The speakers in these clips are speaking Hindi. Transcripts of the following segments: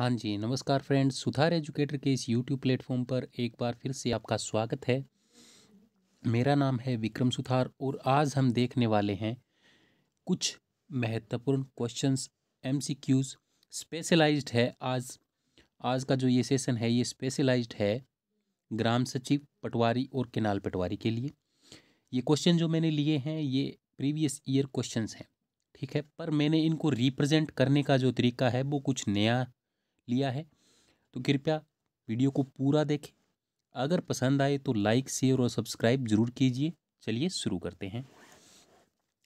हाँ जी नमस्कार फ्रेंड्स सुधार एजुकेटर के इस यूट्यूब प्लेटफॉर्म पर एक बार फिर से आपका स्वागत है मेरा नाम है विक्रम सुधार और आज हम देखने वाले हैं कुछ महत्वपूर्ण क्वेश्चंस एमसीक्यूज स्पेशलाइज्ड है आज आज का जो ये सेशन है ये स्पेशलाइज्ड है ग्राम सचिव पटवारी और केनाल पटवारी के लिए ये क्वेश्चन जो मैंने लिए हैं ये प्रीवियस ईयर क्वेश्चंस हैं ठीक है पर मैंने इनको रिप्रेजेंट करने का जो तरीका है वो कुछ नया लिया है तो कृपया वीडियो को पूरा देखें अगर पसंद आए तो लाइक शेयर और सब्सक्राइब ज़रूर कीजिए चलिए शुरू करते हैं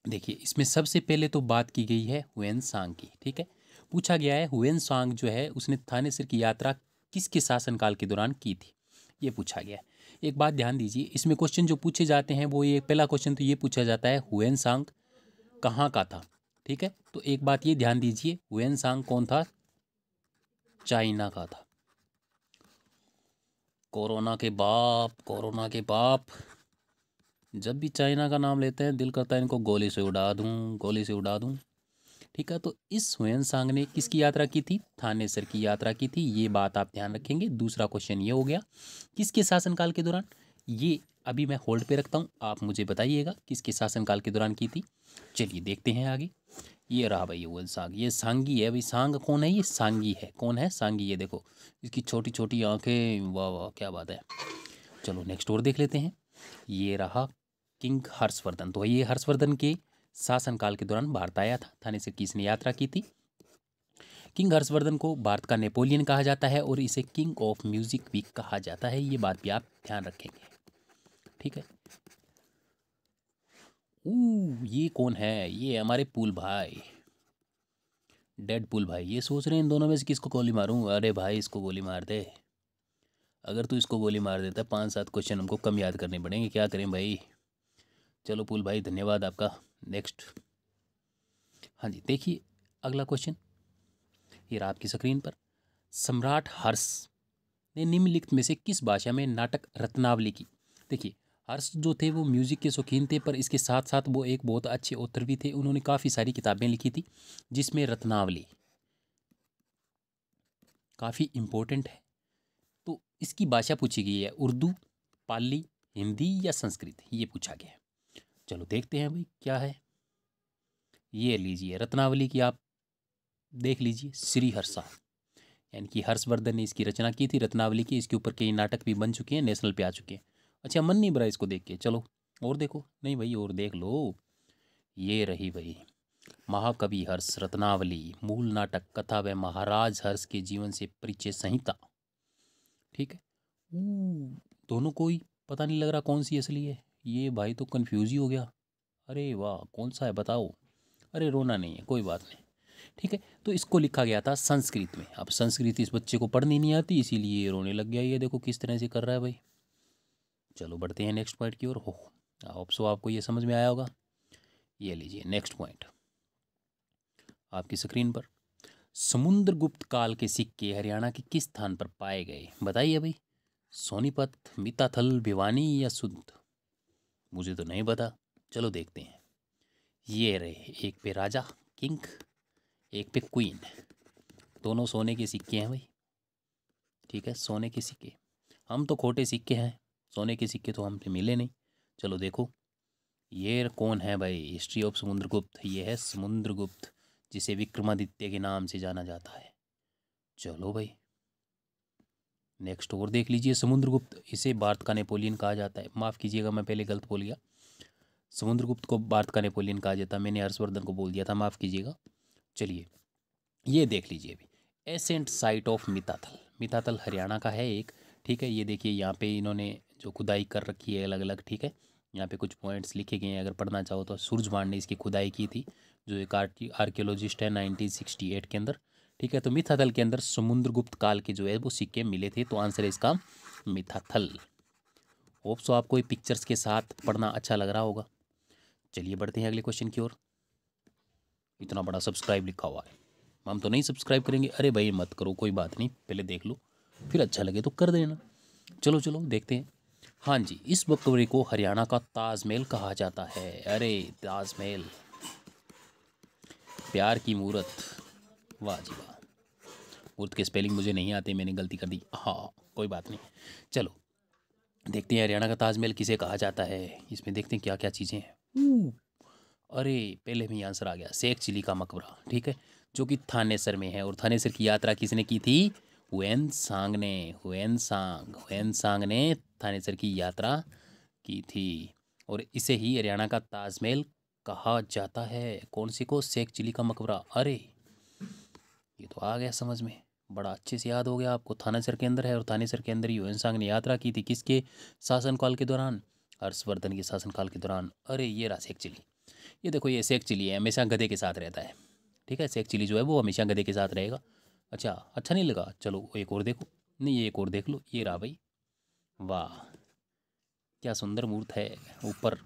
देखिए इसमें सबसे पहले तो बात की गई है हुएन सांग की ठीक है पूछा गया है हुएन सांग जो है उसने थानेसर की यात्रा किसके शासनकाल के दौरान की थी ये पूछा गया है एक बात ध्यान दीजिए इसमें क्वेश्चन जो पूछे जाते हैं वो ये पहला क्वेश्चन तो ये पूछा जाता है हुएन सांग कहाँ का था ठीक है तो एक बात ये ध्यान दीजिए हुएन सांग कौन था चाइना का था कोरोना के बाप कोरोना के बाप जब भी चाइना का नाम लेते हैं दिल करता है इनको गोली से उड़ा दूँ गोली से उड़ा दूँ ठीक है तो इस हुएन सांग ने किसकी यात्रा की थी थानेसर की यात्रा की थी ये बात आप ध्यान रखेंगे दूसरा क्वेश्चन ये हो गया किसके शासनकाल के दौरान ये अभी मैं होल्ड पे रखता हूँ आप मुझे बताइएगा किसके शासनकाल के दौरान की थी चलिए देखते हैं आगे ये रहा भाई वो सांग ये सांगी है भाई सांग कौन है ये सांगी है कौन है सांगी ये देखो इसकी छोटी छोटी आंखें वाह वाह क्या बात है चलो नेक्स्ट और देख लेते हैं ये रहा किंग हर्षवर्धन तो ये हर्षवर्धन के शासनकाल के दौरान भारत आया था थाने से किसने यात्रा की थी किंग हर्षवर्धन को भारत का नेपोलियन कहा जाता है और इसे किंग ऑफ म्यूज़िक भी कहा जाता है ये बात भी आप ध्यान रखेंगे ठीक है ये कौन है ये हमारे पुल भाई डेड पुल भाई ये सोच रहे हैं इन दोनों में से किसको गोली मारूं अरे भाई इसको गोली मार दे अगर तू इसको गोली मार देता पाँच सात क्वेश्चन हमको कम याद करने पड़ेंगे क्या करें भाई चलो पुल भाई धन्यवाद आपका नेक्स्ट हाँ जी देखिए अगला क्वेश्चन ये रहा आपकी स्क्रीन पर सम्राट हर्ष ने निम्नलिखित में से किस भाषा में नाटक रत्नावली की देखिए हर्ष जो थे वो म्यूज़िक के शौकीन थे पर इसके साथ साथ वो एक बहुत अच्छे ऑथर भी थे उन्होंने काफ़ी सारी किताबें लिखी थी जिसमें रत्नावली काफ़ी इम्पोर्टेंट है तो इसकी भाषा पूछी गई है उर्दू पाली हिंदी या संस्कृत ये पूछा गया है चलो देखते हैं भाई क्या है ये लीजिए रत्नावली की आप देख लीजिए श्री हर्षा यानी कि हर्षवर्धन ने इसकी रचना की थी रत्नावली की इसके ऊपर कई नाटक भी बन चुके हैं नेशनल पे आ चुके हैं अच्छा मन नहीं भरा इसको देख के चलो और देखो नहीं भाई और देख लो ये रही भाई महाकवि हर्ष रत्नावली मूल नाटक कथा व महाराज हर्ष के जीवन से परिचय संहिता ठीक है दोनों को ही पता नहीं लग रहा कौन सी असली है ये भाई तो कन्फ्यूज ही हो गया अरे वाह कौन सा है बताओ अरे रोना नहीं है कोई बात नहीं ठीक है तो इसको लिखा गया था संस्कृत में अब संस्कृत इस बच्चे को पढ़नी नहीं आती इसीलिए रोने लग गया ये देखो किस तरह से कर रहा है भाई चलो बढ़ते हैं नेक्स्ट पॉइंट की ओर हो आप सो आपको ये समझ में आया होगा ये लीजिए नेक्स्ट पॉइंट आपकी स्क्रीन पर समुद्र गुप्त काल के सिक्के हरियाणा के किस स्थान पर पाए गए बताइए भाई सोनीपत मिताथल भिवानी या सुंद मुझे तो नहीं पता चलो देखते हैं ये रहे एक पे राजा किंग एक पे क्वीन दोनों सोने के सिक्के हैं भाई ठीक है सोने के सिक्के हम तो खोटे सिक्के हैं सोने के सिक्के तो हमसे मिले नहीं चलो देखो ये कौन है भाई हिस्ट्री ऑफ समुद्रगुप्त ये है समुद्रगुप्त जिसे विक्रमादित्य के नाम से जाना जाता है चलो भाई नेक्स्ट और देख लीजिए समुद्रगुप्त इसे भारत का नेपोलियन कहा जाता है माफ़ कीजिएगा मैं पहले गलत बोल गया समुद्रगुप्त को भारत का नेपोलियन कहा जाता है मैंने हर्षवर्धन को बोल दिया था माफ़ कीजिएगा चलिए ये देख लीजिए अभी ancient site of Mitathal Mitathal Haryana का है एक ठीक है ये देखिए यहाँ पे इन्होंने जो खुदाई कर रखी है अलग अलग ठीक है यहाँ पे कुछ पॉइंट्स लिखे गए हैं अगर पढ़ना चाहो तो सूरजभान ने इसकी खुदाई की थी जो एक आर्कियोलॉजिस्ट है 1968 के अंदर ठीक है तो मिथाथल के अंदर समुद्रगुप्त काल के जो है वो सिक्के मिले थे तो आंसर है इसका मिथाथल होप सो आपको ये पिक्चर्स के साथ पढ़ना अच्छा लग रहा होगा चलिए बढ़ते हैं अगले क्वेश्चन की ओर इतना बड़ा सब्सक्राइब लिखा हुआ है हम तो नहीं सब्सक्राइब करेंगे अरे भाई मत करो कोई बात नहीं पहले देख लो फिर अच्छा लगे तो कर देना चलो चलो देखते हैं हाँ जी इस मकबरे को हरियाणा का ताजमहल कहा जाता है अरे ताजमहल प्यार की मूर्त वाह जी वाह मूर्त के स्पेलिंग मुझे नहीं आते मैंने गलती कर दी हाँ कोई बात नहीं चलो देखते हैं हरियाणा का ताजमहल किसे कहा जाता है इसमें देखते हैं क्या क्या चीज़ें हैं अरे पहले भी आंसर आ गया शेख चिली का मकबरा ठीक है जो कि थानेसर में है और थानेसर की यात्रा किसने की थी हुएन सांग ने हुएन सांग हुएन सांग ने थानेसर की यात्रा की थी और इसे ही हरियाणा का ताजमहल कहा जाता है कौन सी को शेख चिली का मकबरा अरे ये तो आ गया समझ में बड़ा अच्छे से याद हो गया आपको थानेसर के अंदर है और थानेसर के अंदर ही हुएन सांग ने यात्रा की थी किसके शासनकाल के दौरान हर्षवर्धन के शासनकाल के दौरान अरे ये रहा शेख चिली ये देखो ये शेख चिली है हमेशा गधे के साथ रहता है ठीक है शेख चिली जो है वो हमेशा गधे के साथ रहेगा अच्छा अच्छा नहीं लगा चलो एक और देखो नहीं ये एक और देख लो ये रहा भाई वाह क्या सुंदर मूर्त है ऊपर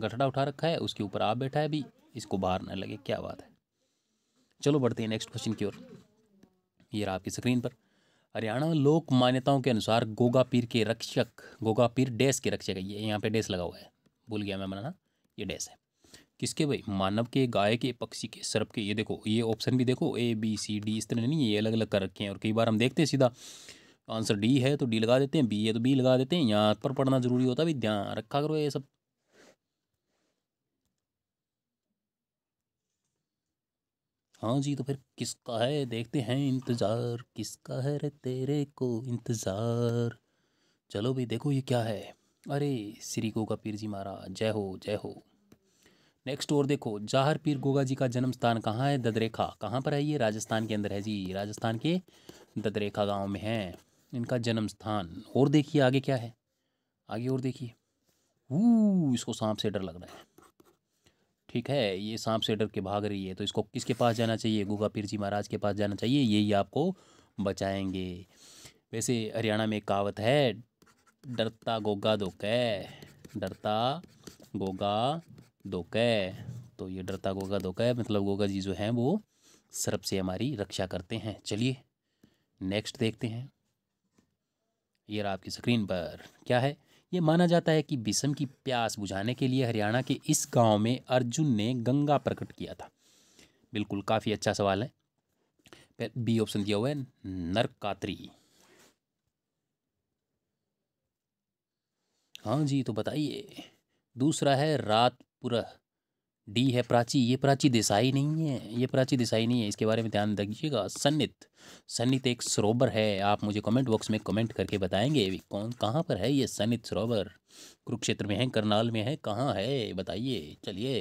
गठड़ा उठा रखा है उसके ऊपर आप बैठा है अभी इसको बाहर न लगे क्या बात है चलो बढ़ते हैं नेक्स्ट क्वेश्चन की ओर ये रहा आपकी स्क्रीन पर हरियाणा लोक मान्यताओं के अनुसार गोगा पीर के रक्षक गोगा पीर डैस के रक्षक है ये यहाँ पे डैस लगा हुआ है भूल गया मैं बनाना ये डैस है किसके भाई मानव के गाय के पक्षी के सर्प के ये देखो ये ऑप्शन भी देखो ए बी सी डी इस तरह नहीं है ये अलग अलग कर रखे हैं और कई बार हम देखते हैं सीधा आंसर डी है तो डी लगा देते हैं बी है तो बी लगा देते हैं यहाँ पर पढ़ना जरूरी होता है भाई ध्यान रखा करो ये सब हाँ जी तो फिर किसका है देखते हैं इंतज़ार किसका है रे तेरे को इंतज़ार चलो भाई देखो ये क्या है अरे श्री को का पीर जी महाराज जय हो जय हो नेक्स्ट और देखो जाहर पीर गोगा जी का जन्म स्थान कहाँ है ददरेखा कहाँ पर है ये राजस्थान के अंदर है जी राजस्थान के ददरेखा गांव में है इनका जन्म स्थान और देखिए आगे क्या है आगे और देखिए वो इसको सांप से डर लग रहा है ठीक है ये सांप से डर के भाग रही है तो इसको किसके पास जाना चाहिए गोगा पीर जी महाराज के पास जाना चाहिए यही आपको बचाएंगे वैसे हरियाणा में कहावत है डरता गोगा दो कै डरता गोगा कै तो ये डरता गोगा कै मतलब गोगा जी जो हैं वो सर्प से हमारी रक्षा करते हैं चलिए नेक्स्ट देखते हैं ये रहा आपकी स्क्रीन पर क्या है ये माना जाता है कि विषम की प्यास बुझाने के लिए हरियाणा के इस गांव में अर्जुन ने गंगा प्रकट किया था बिल्कुल काफ़ी अच्छा सवाल है बी ऑप्शन दिया हुआ है नरकात्री हाँ जी तो बताइए दूसरा है रात पूरा डी है प्राची ये प्राची देसाई नहीं है ये प्राची देसाई नहीं है इसके बारे में ध्यान रखिएगा सन्नित सन्नित एक सरोवर है आप मुझे कमेंट बॉक्स में कमेंट करके बताएंगे कौन कहाँ पर है ये सन्नित सरोवर कुरुक्षेत्र में है करनाल में है कहाँ है बताइए चलिए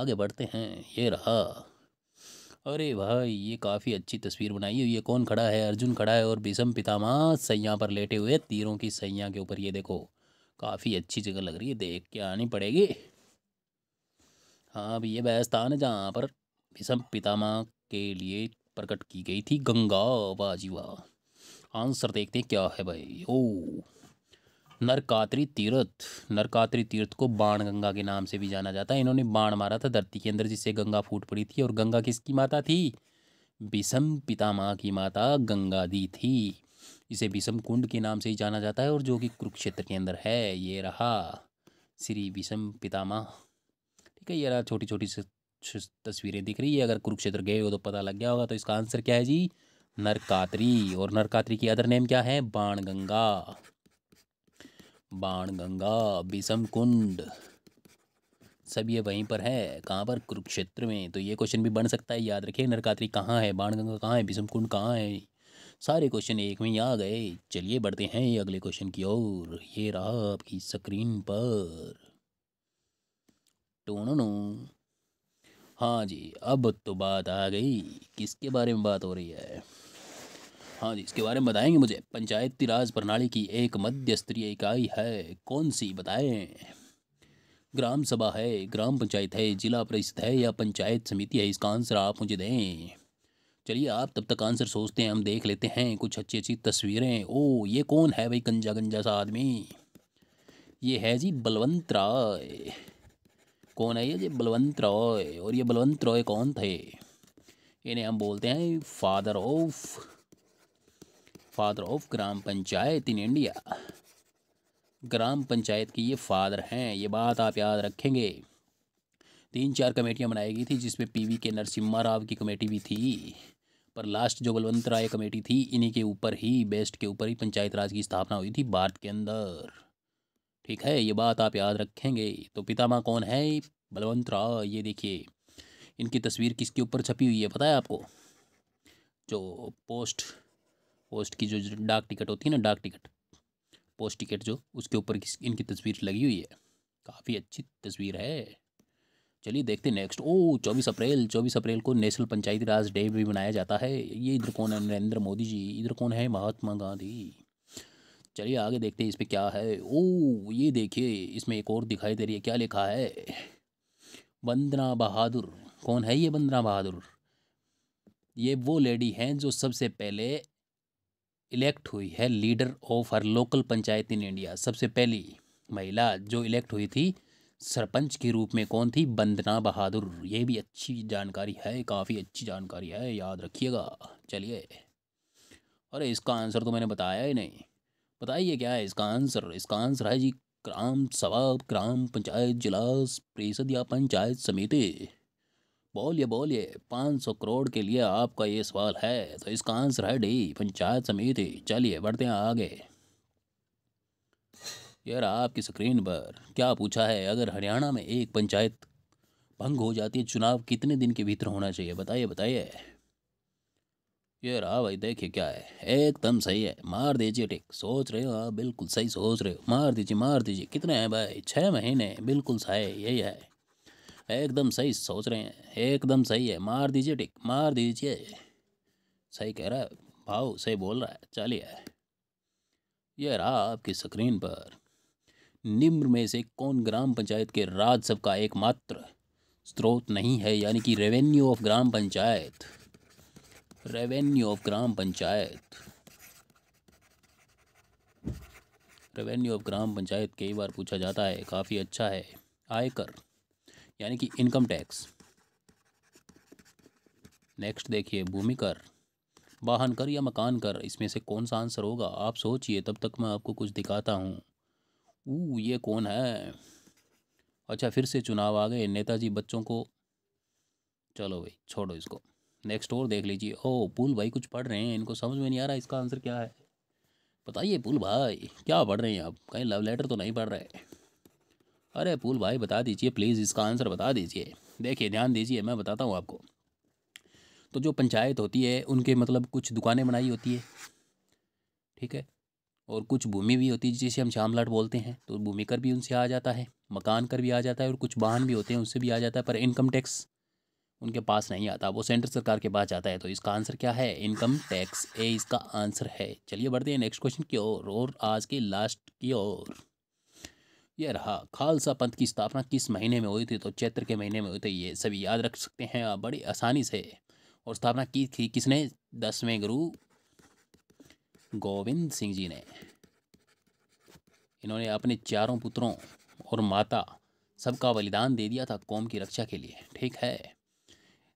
आगे बढ़ते हैं ये रहा अरे भाई ये काफ़ी अच्छी तस्वीर बनाई है ये कौन खड़ा है अर्जुन खड़ा है और विषम पितामा सैया पर लेटे हुए तीरों की सैया के ऊपर ये देखो काफ़ी अच्छी जगह लग रही है देख के आनी पड़ेगी हाँ अब ये वह स्थान है जहाँ पर विषम पितामा के लिए प्रकट की गई थी गंगा बाजीवा आंसर देखते हैं क्या है भाई ओ नरकात्री तीर्थ नरकात्री तीर्थ को बाण गंगा के नाम से भी जाना जाता है इन्होंने बाण मारा था धरती के अंदर जिससे गंगा फूट पड़ी थी और गंगा किसकी माता थी विषम पिता माँ की माता गंगा दी थी इसे विषम कुंड के नाम से ही जाना जाता है और जो कि कुरुक्षेत्र के अंदर है ये रहा श्री विषम माँ ठीक है ये छोटी छोटी से तस्वीरें दिख रही है अगर कुरुक्षेत्र गए हो तो पता लग गया होगा तो इसका आंसर क्या है जी नरकात्री और नरकात्री की अदर नेम क्या है बाण गंगा बाण गंगा बिसम कुंड सब ये वहीं पर है कहाँ पर कुरुक्षेत्र में तो ये क्वेश्चन भी बन सकता है याद रखिए नरकात्री कहाँ है बाण गंगा कहाँ है बिसम कुंड कहाँ है सारे क्वेश्चन एक में ही आ गए चलिए बढ़ते हैं ये अगले क्वेश्चन की ओर ये रहा आपकी स्क्रीन पर टूनू हाँ जी अब तो बात आ गई किसके बारे में बात हो रही है हाँ जी इसके बारे में बताएंगे मुझे पंचायती राज प्रणाली की एक मध्य स्तरीय इकाई है कौन सी बताएं ग्राम सभा है ग्राम पंचायत है जिला परिषद है या पंचायत समिति है इसका आंसर आप मुझे दें चलिए आप तब तक आंसर सोचते हैं हम देख लेते हैं कुछ अच्छी अच्छी तस्वीरें ओ ये कौन है भाई गंजा गंजा सा आदमी ये है जी बलवंत राय कौन है ये जी बलवंत रॉय और ये बलवंत रॉय कौन थे इन्हें हम बोलते हैं father of father of gram panchayat in India gram panchayat के ये फादर हैं ये बात आप याद रखेंगे तीन चार कमेटियां बनाई गई थी जिसमें पीवी के नरसिम्हा राव की कमेटी भी थी पर लास्ट जो बलवंत राय कमेटी थी इन्हीं के ऊपर ही बेस्ट के ऊपर ही पंचायत राज की स्थापना हुई थी भारत के अंदर ठीक है ये बात आप याद रखेंगे तो पितामह कौन है बलवंत राव ये देखिए इनकी तस्वीर किसके ऊपर छपी हुई है पता है आपको जो पोस्ट पोस्ट की जो डाक टिकट होती है ना डाक टिकट पोस्ट टिकट जो उसके ऊपर इनकी तस्वीर लगी हुई है काफ़ी अच्छी तस्वीर है चलिए देखते नेक्स्ट ओ चौबीस अप्रैल चौबीस अप्रैल को नेशनल पंचायती राज डे भी मनाया जाता है ये इधर कौन है नरेंद्र मोदी जी इधर कौन है महात्मा गांधी चलिए आगे देखते हैं इस पर क्या है ओ ये देखिए इसमें एक और दिखाई दे रही है क्या लिखा है वंदना बहादुर कौन है ये वंदना बहादुर ये वो लेडी हैं जो सबसे पहले इलेक्ट हुई है leader of her local panchayat in India सबसे पहली महिला जो इलेक्ट हुई थी सरपंच के रूप में कौन थी बंदना बहादुर ये भी अच्छी जानकारी है काफ़ी अच्छी जानकारी है याद रखिएगा चलिए अरे इसका आंसर तो मैंने बताया ही नहीं बताइए क्या है इसका आंसर इसका आंसर है जी ग्राम सभा ग्राम पंचायत जिला परिषद या पंचायत समिति बोलिए बोलिए पाँच सौ करोड़ के लिए आपका ये सवाल है तो इसका आंसर है डी पंचायत समिति चलिए बढ़ते हैं आगे यार आपकी स्क्रीन पर क्या पूछा है अगर हरियाणा में एक पंचायत भंग हो जाती है चुनाव कितने दिन के भीतर होना चाहिए बताइए बताइए ये रहा भाई देखिए क्या है एकदम सही है मार दीजिए टिक सोच रहे हो आप बिल्कुल सही सोच रहे हो मार दीजिए मार दीजिए कितने हैं भाई छः महीने बिल्कुल सही यही है एकदम सही सोच रहे हैं एकदम सही है मार दीजिए टिक मार दीजिए सही कह रहा है भाव सही बोल रहा है चलिए ये रहा आपकी स्क्रीन पर निम्र में से कौन ग्राम पंचायत के राजस्व का एकमात्र स्रोत नहीं है यानी कि revenue of gram panchayat revenue of gram panchayat revenue of gram panchayat कई बार पूछा जाता है काफ़ी अच्छा है आयकर यानी कि इनकम टैक्स नेक्स्ट देखिए भूमि कर वाहन कर या मकान कर इसमें से कौन सा आंसर होगा आप सोचिए तब तक मैं आपको कुछ दिखाता हूँ ऊ ये कौन है अच्छा फिर से चुनाव आ गए नेताजी बच्चों को चलो भाई छोड़ो इसको नेक्स्ट और देख लीजिए ओ पुल भाई कुछ पढ़ रहे हैं इनको समझ में नहीं आ रहा इसका आंसर क्या है बताइए पुल भाई क्या पढ़ रहे हैं आप कहीं लव लेटर तो नहीं पढ़ रहे अरे पुल भाई बता दीजिए प्लीज़ इसका आंसर बता दीजिए देखिए ध्यान दीजिए मैं बताता हूँ आपको तो जो पंचायत होती है उनके मतलब कुछ दुकानें बनाई होती है ठीक है और कुछ भूमि भी होती है जिसे हम श्यामलाट बोलते हैं तो भूमि कर भी उनसे आ जाता है मकान कर भी आ जाता है और कुछ वाहन भी होते हैं उनसे भी आ जाता है पर इनकम टैक्स उनके पास नहीं आता वो सेंट्रल सरकार के पास जाता है तो इसका आंसर क्या है इनकम टैक्स ए इसका आंसर है चलिए बढ़ते हैं नेक्स्ट क्वेश्चन की ओर और आज की लास्ट की ओर यह रहा खालसा पंथ की स्थापना किस महीने में हुई थी तो चैत्र के महीने में हुई थी ये सभी याद रख सकते हैं आप बड़ी आसानी से और स्थापना की थी किसने दसवें गुरु गोविंद सिंह जी ने इन्होंने अपने चारों पुत्रों और माता सबका बलिदान दे दिया था कौम की रक्षा के लिए ठीक है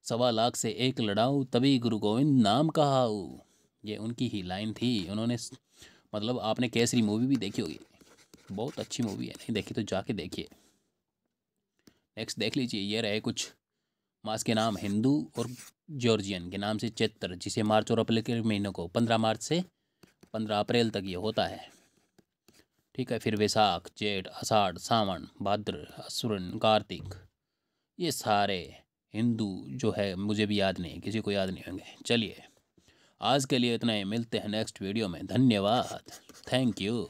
सवा लाख से एक लड़ाऊँ तभी गुरु गोविंद नाम कहाऊ ये उनकी ही लाइन थी उन्होंने मतलब आपने केसरी मूवी भी देखी होगी बहुत अच्छी मूवी है नहीं देखी तो जाके देखिए नेक्स्ट देख लीजिए ये रहे कुछ मास के नाम हिंदू और जॉर्जियन के नाम से चैत्र जिसे मार्च और अप्रैल के महीनों को पंद्रह मार्च से पंद्रह अप्रैल तक ये होता है ठीक है फिर वैसाख जेठ आषाढ़ सावन भाद्र असुरन कार्तिक ये सारे हिंदू जो है मुझे भी याद नहीं है किसी को याद नहीं होंगे चलिए आज के लिए इतना ही मिलते हैं नेक्स्ट वीडियो में धन्यवाद थैंक यू